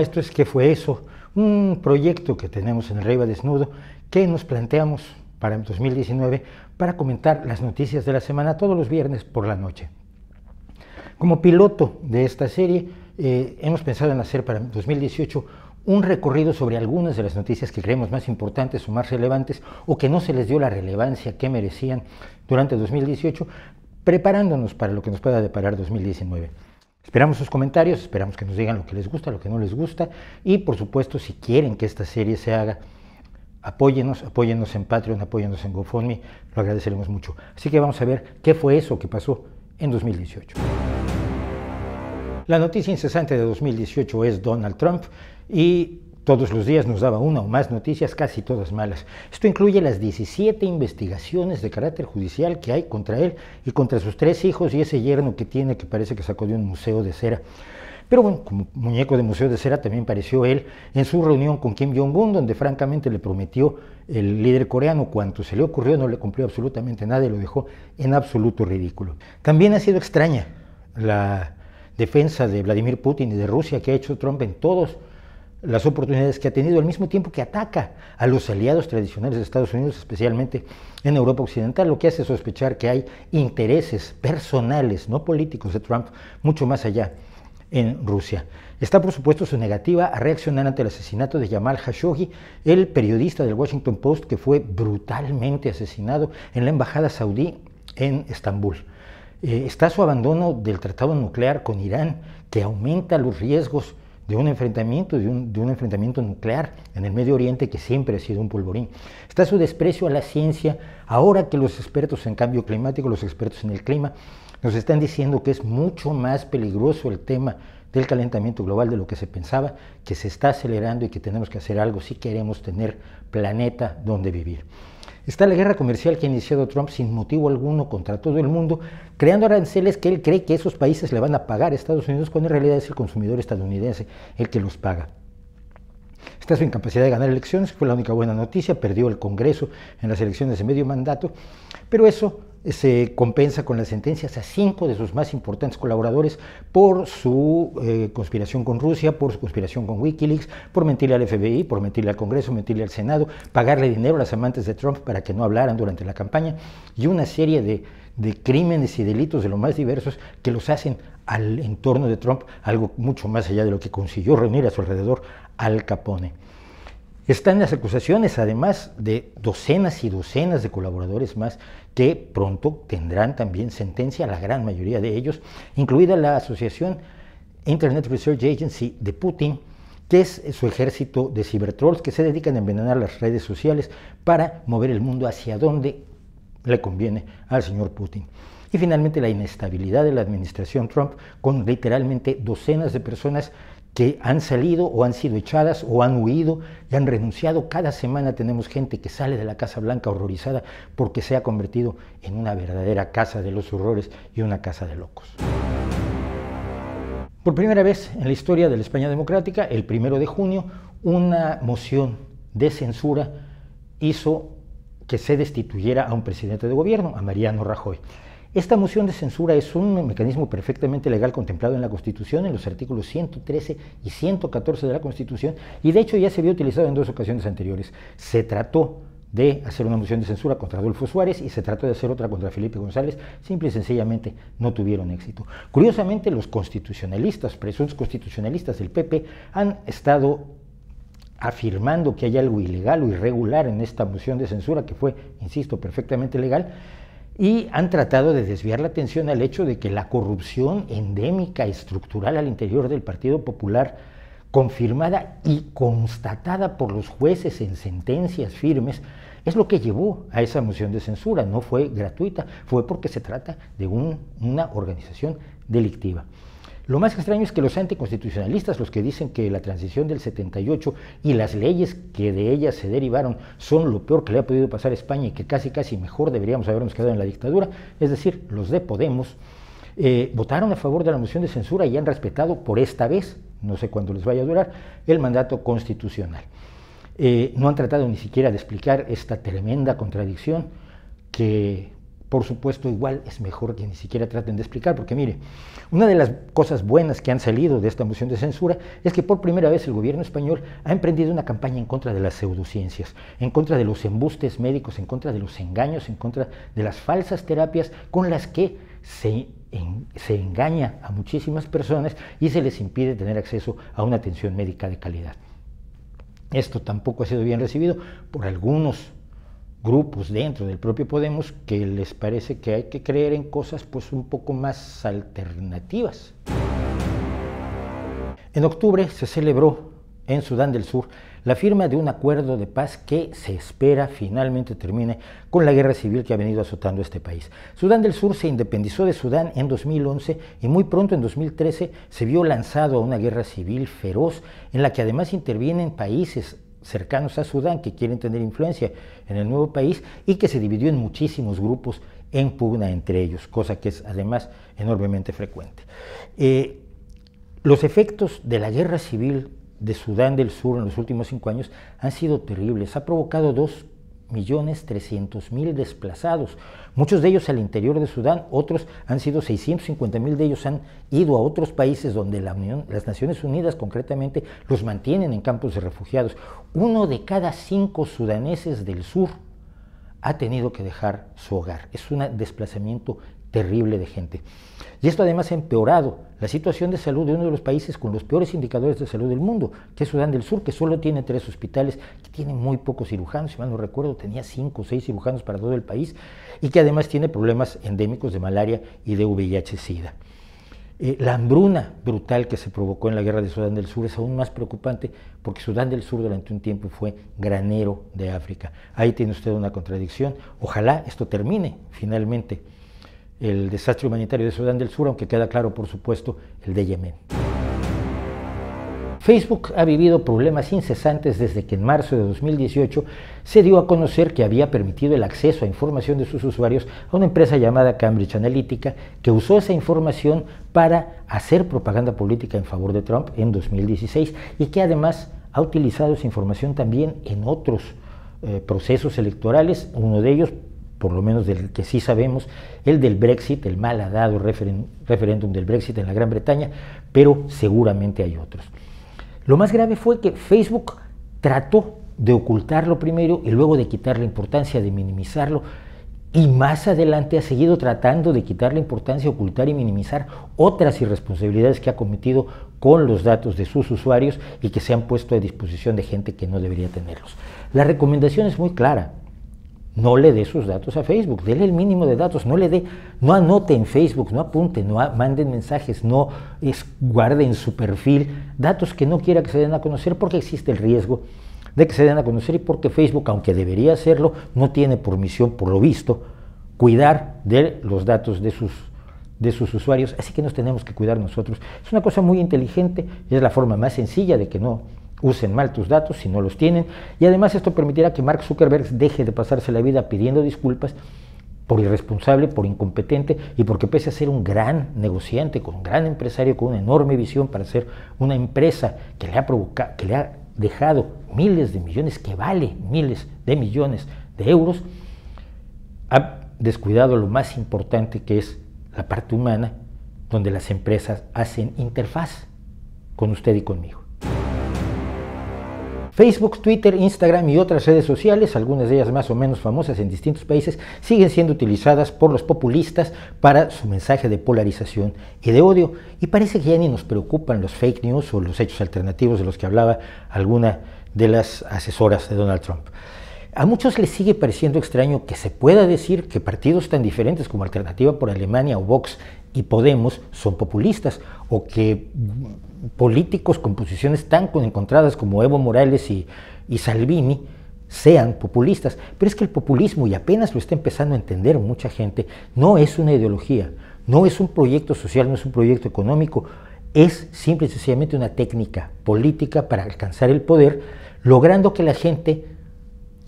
esto es que fue eso? Un proyecto que tenemos en Reiva Desnudo que nos planteamos para 2019 para comentar las noticias de la semana todos los viernes por la noche. Como piloto de esta serie, eh, hemos pensado en hacer para 2018 un recorrido sobre algunas de las noticias que creemos más importantes o más relevantes o que no se les dio la relevancia que merecían durante 2018, preparándonos para lo que nos pueda deparar 2019. Esperamos sus comentarios, esperamos que nos digan lo que les gusta, lo que no les gusta y por supuesto si quieren que esta serie se haga, apóyenos, apóyenos en Patreon, apóyenos en GoFundMe, lo agradeceremos mucho. Así que vamos a ver qué fue eso que pasó en 2018. La noticia incesante de 2018 es Donald Trump y todos los días nos daba una o más noticias, casi todas malas. Esto incluye las 17 investigaciones de carácter judicial que hay contra él y contra sus tres hijos y ese yerno que tiene que parece que sacó de un museo de cera. Pero bueno, como muñeco de museo de cera también pareció él en su reunión con Kim Jong-un, donde francamente le prometió el líder coreano cuanto se le ocurrió, no le cumplió absolutamente nada y lo dejó en absoluto ridículo. También ha sido extraña la defensa de Vladimir Putin y de Rusia que ha hecho Trump en todos las oportunidades que ha tenido, al mismo tiempo que ataca a los aliados tradicionales de Estados Unidos, especialmente en Europa Occidental, lo que hace sospechar que hay intereses personales, no políticos, de Trump mucho más allá en Rusia. Está, por supuesto, su negativa a reaccionar ante el asesinato de Jamal Khashoggi, el periodista del Washington Post que fue brutalmente asesinado en la embajada saudí en Estambul. Eh, está su abandono del tratado nuclear con Irán, que aumenta los riesgos de un enfrentamiento, de un, enfrentamiento nuclear en el Medio Oriente que siempre ha sido un polvorín. Está su desprecio a la ciencia, ahora que los expertos en cambio climático, los expertos en el clima, nos están diciendo que es mucho más peligroso el tema del calentamiento global de lo que se pensaba, que se está acelerando y que tenemos que hacer algo si queremos tener planeta donde vivir. Está la guerra comercial que ha iniciado Trump sin motivo alguno contra todo el mundo, creando aranceles que él cree que esos países le van a pagar a Estados Unidos, cuando en realidad es el consumidor estadounidense el que los paga. Está su incapacidad de ganar elecciones, fue la única buena noticia, perdió el Congreso en las elecciones de medio mandato, pero eso se compensa con las sentencias a cinco de sus más importantes colaboradores por su eh, conspiración con Rusia, por su conspiración con Wikileaks, por mentirle al FBI, por mentirle al Congreso, mentirle al Senado, pagarle dinero a las amantes de Trump para que no hablaran durante la campaña y una serie de, de crímenes y delitos de lo más diversos que los hacen al entorno de Trump algo mucho más allá de lo que consiguió reunir a su alrededor Al Capone. Están las acusaciones, además de docenas y docenas de colaboradores más que pronto tendrán también sentencia, la gran mayoría de ellos, incluida la Asociación Internet Research Agency de Putin, que es su ejército de cibertrolls que se dedican a envenenar las redes sociales para mover el mundo hacia donde le conviene al señor Putin. Y finalmente la inestabilidad de la administración Trump, con literalmente docenas de personas que han salido o han sido echadas o han huido y han renunciado. Cada semana tenemos gente que sale de la Casa Blanca horrorizada porque se ha convertido en una verdadera casa de los horrores y una casa de locos. Por primera vez en la historia de la España democrática, el primero de junio, una moción de censura hizo que se destituyera a un presidente de gobierno, a Mariano Rajoy. Esta moción de censura es un mecanismo perfectamente legal contemplado en la Constitución, en los artículos 113 y 114 de la Constitución, y de hecho ya se había utilizado en dos ocasiones anteriores. Se trató de hacer una moción de censura contra Adolfo Suárez y se trató de hacer otra contra Felipe González, simple y sencillamente no tuvieron éxito. Curiosamente, los constitucionalistas, presuntos constitucionalistas del PP, han estado afirmando que hay algo ilegal o irregular en esta moción de censura, que fue, insisto, perfectamente legal, y han tratado de desviar la atención al hecho de que la corrupción endémica estructural al interior del Partido Popular, confirmada y constatada por los jueces en sentencias firmes, es lo que llevó a esa moción de censura. No fue gratuita, fue porque se trata de una organización delictiva. Lo más extraño es que los anticonstitucionalistas, los que dicen que la transición del 78 y las leyes que de ellas se derivaron son lo peor que le ha podido pasar a España y que casi casi mejor deberíamos habernos quedado en la dictadura, es decir, los de Podemos, eh, votaron a favor de la moción de censura y han respetado por esta vez, no sé cuándo les vaya a durar, el mandato constitucional. Eh, no han tratado ni siquiera de explicar esta tremenda contradicción que por supuesto igual es mejor que ni siquiera traten de explicar, porque mire, una de las cosas buenas que han salido de esta moción de censura es que por primera vez el gobierno español ha emprendido una campaña en contra de las pseudociencias, en contra de los embustes médicos, en contra de los engaños, en contra de las falsas terapias con las que se, se engaña a muchísimas personas y se les impide tener acceso a una atención médica de calidad. Esto tampoco ha sido bien recibido por algunos grupos dentro del propio Podemos que les parece que hay que creer en cosas pues un poco más alternativas. En octubre se celebró en Sudán del Sur la firma de un acuerdo de paz que se espera finalmente termine con la guerra civil que ha venido azotando este país. Sudán del Sur se independizó de Sudán en 2011 y muy pronto en 2013 se vio lanzado a una guerra civil feroz en la que además intervienen países cercanos a Sudán que quieren tener influencia en el nuevo país y que se dividió en muchísimos grupos en pugna entre ellos, cosa que es además enormemente frecuente. Eh, los efectos de la guerra civil de Sudán del Sur en los últimos cinco años han sido terribles. Ha provocado dos millones mil desplazados, muchos de ellos al interior de Sudán, otros han sido 650 mil de ellos han ido a otros países donde la Unión, las Naciones Unidas concretamente los mantienen en campos de refugiados. Uno de cada cinco sudaneses del sur ha tenido que dejar su hogar. Es un desplazamiento terrible de gente. Y esto además ha empeorado la situación de salud de uno de los países con los peores indicadores de salud del mundo, que es Sudán del Sur, que solo tiene tres hospitales, que tiene muy pocos cirujanos, si mal no recuerdo, tenía cinco o seis cirujanos para todo el país, y que además tiene problemas endémicos de malaria y de VIH-Sida. Eh, la hambruna brutal que se provocó en la guerra de Sudán del Sur es aún más preocupante porque Sudán del Sur durante un tiempo fue granero de África. Ahí tiene usted una contradicción. Ojalá esto termine finalmente el desastre humanitario de Sudán del Sur, aunque queda claro, por supuesto, el de Yemen. Facebook ha vivido problemas incesantes desde que en marzo de 2018 se dio a conocer que había permitido el acceso a información de sus usuarios a una empresa llamada Cambridge Analytica, que usó esa información para hacer propaganda política en favor de Trump en 2016 y que además ha utilizado esa información también en otros eh, procesos electorales, uno de ellos por lo menos del que sí sabemos, el del Brexit, el mal dado referéndum del Brexit en la Gran Bretaña, pero seguramente hay otros. Lo más grave fue que Facebook trató de ocultarlo primero y luego de la importancia, de minimizarlo, y más adelante ha seguido tratando de la importancia, ocultar y minimizar otras irresponsabilidades que ha cometido con los datos de sus usuarios y que se han puesto a disposición de gente que no debería tenerlos. La recomendación es muy clara, no le dé sus datos a Facebook, déle el mínimo de datos, no le dé, no anote en Facebook, no apunte, no manden mensajes, no es, en su perfil datos que no quiera que se den a conocer porque existe el riesgo de que se den a conocer y porque Facebook, aunque debería hacerlo, no tiene por misión, por lo visto, cuidar de los datos de sus, de sus usuarios, así que nos tenemos que cuidar nosotros. Es una cosa muy inteligente y es la forma más sencilla de que no usen mal tus datos si no los tienen. Y además esto permitirá que Mark Zuckerberg deje de pasarse la vida pidiendo disculpas por irresponsable, por incompetente y porque pese a ser un gran negociante, con un gran empresario, con una enorme visión para ser una empresa que le ha que le ha dejado miles de millones, que vale miles de millones de euros, ha descuidado lo más importante que es la parte humana, donde las empresas hacen interfaz con usted y conmigo. Facebook, Twitter, Instagram y otras redes sociales, algunas de ellas más o menos famosas en distintos países, siguen siendo utilizadas por los populistas para su mensaje de polarización y de odio. Y parece que ya ni nos preocupan los fake news o los hechos alternativos de los que hablaba alguna de las asesoras de Donald Trump. A muchos les sigue pareciendo extraño que se pueda decir que partidos tan diferentes como Alternativa por Alemania o Vox y Podemos son populistas o que políticos con posiciones tan encontradas como Evo Morales y, Salvini sean populistas. Pero es que el populismo, y apenas lo está empezando a entender mucha gente, no es una ideología, no es un proyecto social, no es un proyecto económico, es simple y sencillamente una técnica política para alcanzar el poder, logrando que la gente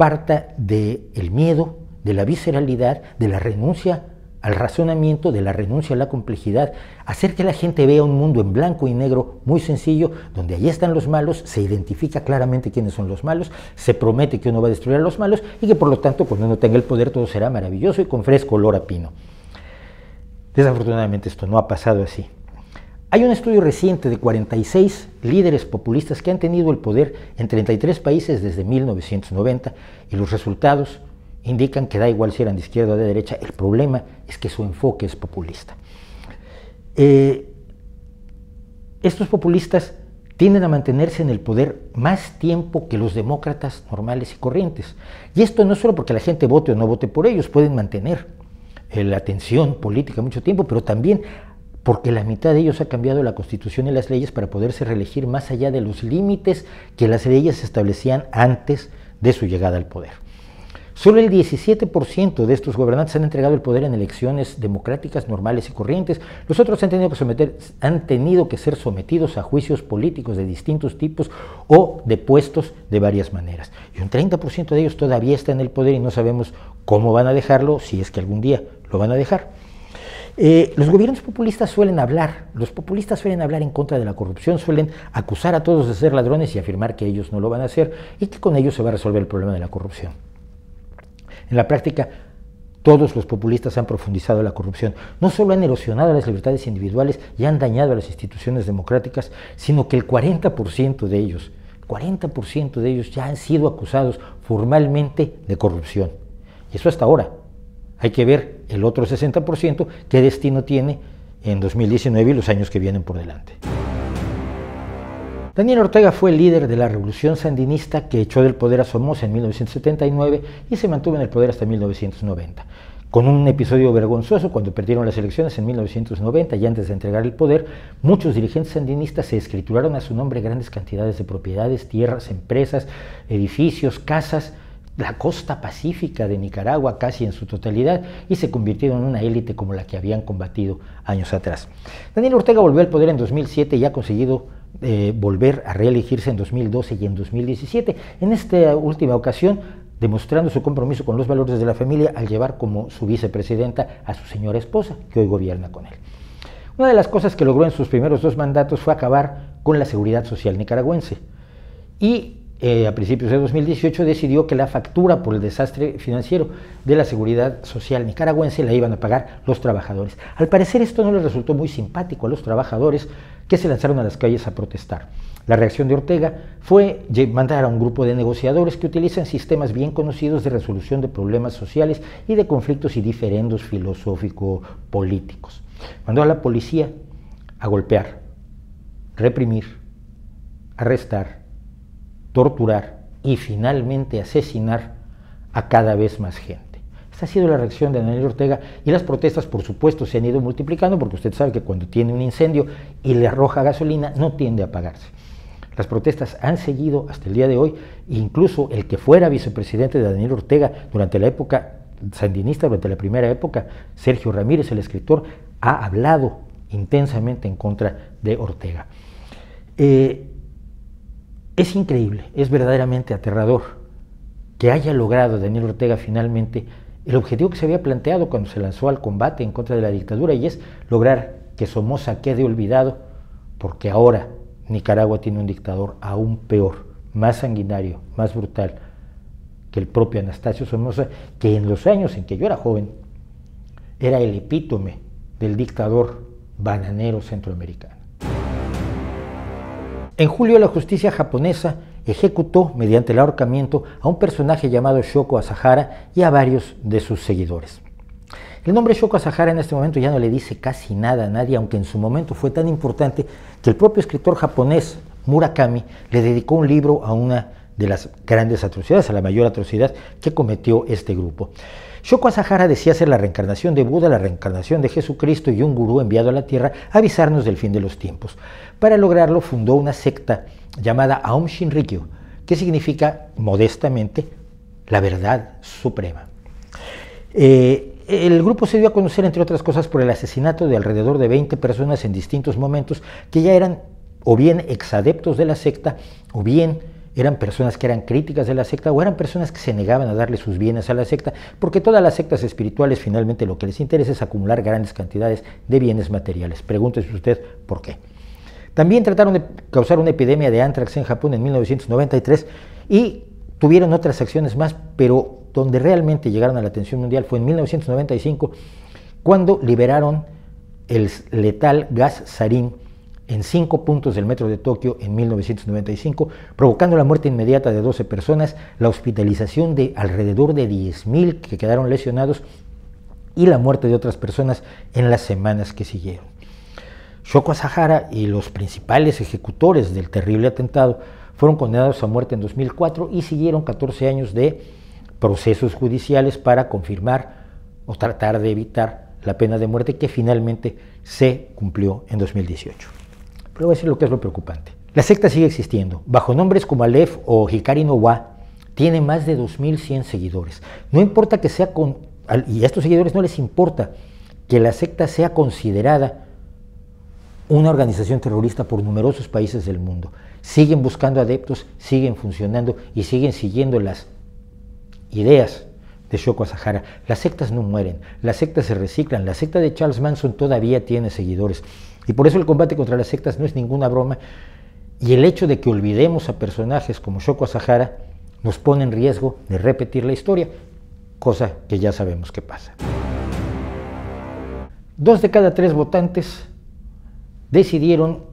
parta del miedo, de la visceralidad, de la renuncia al razonamiento, de la renuncia a la complejidad, hacer que la gente vea un mundo en blanco y negro muy sencillo, donde ahí están los malos, se identifica claramente quiénes son los malos, se promete que uno va a destruir a los malos y que por lo tanto cuando uno tenga el poder todo será maravilloso y con fresco olor a pino. Desafortunadamente esto no ha pasado así. Hay un estudio reciente de 46 líderes populistas que han tenido el poder en 33 países desde 1990 y los resultados indican que da igual si eran de izquierda o de derecha, el problema es que su enfoque es populista. Eh, estos populistas tienden a mantenerse en el poder más tiempo que los demócratas normales y corrientes. Y esto no es solo porque la gente vote o no vote por ellos, pueden mantener eh, la tensión política mucho tiempo, pero también porque la mitad de ellos ha cambiado la constitución y las leyes para poderse reelegir más allá de los límites que las leyes establecían antes de su llegada al poder. Solo el 17% de estos gobernantes han entregado el poder en elecciones democráticas normales y corrientes. Los otros han tenido, que han tenido que ser sometidos a juicios políticos de distintos tipos o depuestos de varias maneras. Y un 30% de ellos todavía está en el poder y no sabemos cómo van a dejarlo, si es que algún día lo van a dejar. Eh, los gobiernos populistas suelen hablar, los populistas suelen hablar en contra de la corrupción, suelen acusar a todos de ser ladrones y afirmar que ellos no lo van a hacer y que con ellos se va a resolver el problema de la corrupción. En la práctica, todos los populistas han profundizado la corrupción. No solo han erosionado las libertades individuales y han dañado a las instituciones democráticas, sino que el 40% de ellos, 40% de ellos ya han sido acusados formalmente de corrupción. Y eso hasta ahora. Hay que ver el otro 60%, qué destino tiene en 2019 y los años que vienen por delante. Daniel Ortega fue el líder de la revolución sandinista que echó del poder a Somoza en 1979 y se mantuvo en el poder hasta 1990. Con un episodio vergonzoso cuando perdieron las elecciones en 1990 y antes de entregar el poder, muchos dirigentes sandinistas se escrituraron a su nombre grandes cantidades de propiedades, tierras, empresas, edificios, casas, la costa pacífica de Nicaragua casi en su totalidad y se convirtieron en una élite como la que habían combatido años atrás. Daniel Ortega volvió al poder en 2007 y ha conseguido eh, volver a reelegirse en 2012 y en 2017. En esta última ocasión demostrando su compromiso con los valores de la familia al llevar como su vicepresidenta a su señora esposa, que hoy gobierna con él. Una de las cosas que logró en sus primeros dos mandatos fue acabar con la seguridad social nicaragüense. Y eh, a principios de 2018 decidió que la factura por el desastre financiero de la seguridad social nicaragüense la iban a pagar los trabajadores. Al parecer esto no les resultó muy simpático a los trabajadores que se lanzaron a las calles a protestar. La reacción de Ortega fue mandar a un grupo de negociadores que utilizan sistemas bien conocidos de resolución de problemas sociales y de conflictos y diferendos filosófico-políticos. Mandó a la policía a golpear, reprimir, arrestar, torturar y finalmente asesinar a cada vez más gente. Esta ha sido la reacción de Daniel Ortega y las protestas, por supuesto, se han ido multiplicando porque usted sabe que cuando tiene un incendio y le arroja gasolina no tiende a apagarse. Las protestas han seguido hasta el día de hoy, incluso el que fuera vicepresidente de Daniel Ortega durante la época sandinista, durante la primera época, Sergio Ramírez, el escritor, ha hablado intensamente en contra de Ortega. Eh, es increíble, es verdaderamente aterrador que haya logrado Daniel Ortega finalmente el objetivo que se había planteado cuando se lanzó al combate en contra de la dictadura y es lograr que Somoza quede olvidado porque ahora Nicaragua tiene un dictador aún peor, más sanguinario, más brutal que el propio Anastasio Somoza, que en los años en que yo era joven era el epítome del dictador bananero centroamericano. En julio la justicia japonesa ejecutó mediante el ahorcamiento a un personaje llamado Shoko Asahara y a varios de sus seguidores. El nombre Shoko Asahara en este momento ya no le dice casi nada a nadie, aunque en su momento fue tan importante que el propio escritor japonés Murakami le dedicó un libro a una de las grandes atrocidades, a la mayor atrocidad que cometió este grupo. Shoko Asahara decía ser la reencarnación de Buda, la reencarnación de Jesucristo y un gurú enviado a la tierra a avisarnos del fin de los tiempos. Para lograrlo fundó una secta llamada Aum Shinrikyo, que significa modestamente la verdad suprema. Eh, el grupo se dio a conocer, entre otras cosas, por el asesinato de alrededor de 20 personas en distintos momentos que ya eran o bien adeptos de la secta o bien eran personas que eran críticas de la secta o eran personas que se negaban a darle sus bienes a la secta, porque todas las sectas espirituales finalmente lo que les interesa es acumular grandes cantidades de bienes materiales. Pregúntese usted por qué. También trataron de causar una epidemia de ántrax en Japón en 1993 y tuvieron otras acciones más, pero donde realmente llegaron a la atención mundial fue en 1995, cuando liberaron el letal gas sarín en cinco puntos del metro de Tokio en 1995, provocando la muerte inmediata de 12 personas, la hospitalización de alrededor de 10.000 que quedaron lesionados y la muerte de otras personas en las semanas que siguieron. Shoko Asahara y los principales ejecutores del terrible atentado fueron condenados a muerte en 2004 y siguieron 14 años de procesos judiciales para confirmar o tratar de evitar la pena de muerte que finalmente se cumplió en 2018. Pero voy a decir lo que es lo preocupante. La secta sigue existiendo. Bajo nombres como Aleph o Hikari no tiene más de 2.100 seguidores. No importa que sea con... Y a estos seguidores no les importa que la secta sea considerada una organización terrorista por numerosos países del mundo. Siguen buscando adeptos, siguen funcionando y siguen siguiendo las ideas de Shoko Asahara. Las sectas no mueren, las sectas se reciclan, la secta de Charles Manson todavía tiene seguidores. Y por eso el combate contra las sectas no es ninguna broma. Y el hecho de que olvidemos a personajes como Shoko Asahara nos pone en riesgo de repetir la historia, cosa que ya sabemos que pasa. Dos de cada tres votantes decidieron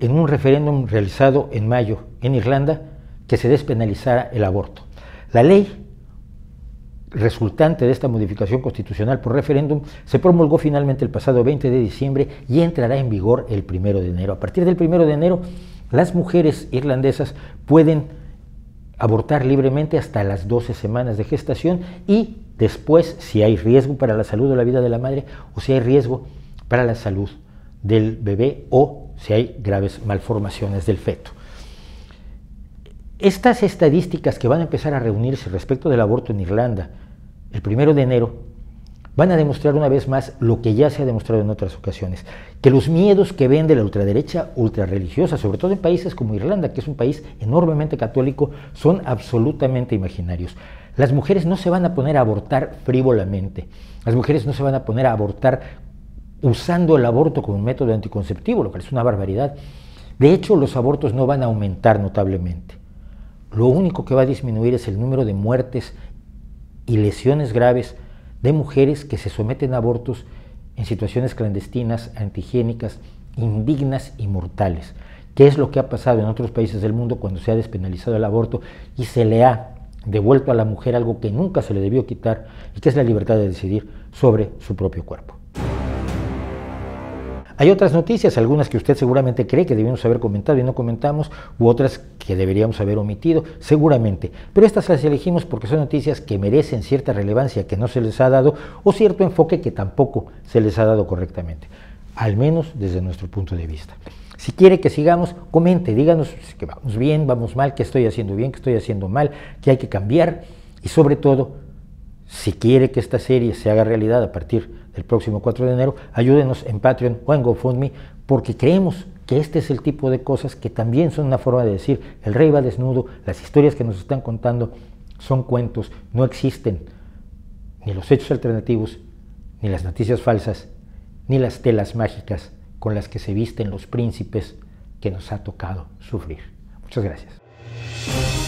en un referéndum realizado en mayo en Irlanda que se despenalizara el aborto. La ley resultante de esta modificación constitucional por referéndum se promulgó finalmente el pasado 20 de diciembre y entrará en vigor el 1 de enero. A partir del 1 de enero, las mujeres irlandesas pueden abortar libremente hasta las 12 semanas de gestación y después, si hay riesgo para la salud o la vida de la madre, o si hay riesgo para la salud del bebé o si hay graves malformaciones del feto. Estas estadísticas que van a empezar a reunirse respecto del aborto en Irlanda el primero de enero van a demostrar una vez más lo que ya se ha demostrado en otras ocasiones, que los miedos que de la ultraderecha ultrarreligiosa, sobre todo en países como Irlanda, que es un país enormemente católico, son absolutamente imaginarios. Las mujeres no se van a poner a abortar frívolamente, las mujeres no se van a poner a abortar usando el aborto como un método anticonceptivo, lo que es una barbaridad. De hecho, los abortos no van a aumentar notablemente lo único que va a disminuir es el número de muertes y lesiones graves de mujeres que se someten a abortos en situaciones clandestinas, antihigiénicas, indignas y mortales. ¿Qué es lo que ha pasado en otros países del mundo cuando se ha despenalizado el aborto y se le ha devuelto a la mujer algo que nunca se le debió quitar y que es la libertad de decidir sobre su propio cuerpo? Hay otras noticias, algunas que usted seguramente cree que debimos haber comentado y no comentamos, u otras que deberíamos haber omitido, seguramente. Pero estas las elegimos porque son noticias que merecen cierta relevancia que no se les ha dado o cierto enfoque que tampoco se les ha dado correctamente, al menos desde nuestro punto de vista. Si quiere que sigamos, comente, díganos que vamos bien, vamos mal, que estoy haciendo bien, que estoy haciendo mal, que hay que cambiar y sobre todo, si quiere que esta serie se haga realidad a partir el próximo 4 de enero, ayúdenos en Patreon o en GoFundMe porque creemos que este es el tipo de cosas que también son una forma de decir, el rey va desnudo, las historias que nos están contando son cuentos, no existen ni los hechos alternativos, ni las noticias falsas, ni las telas mágicas con las que se visten los príncipes que nos ha tocado sufrir. Muchas gracias.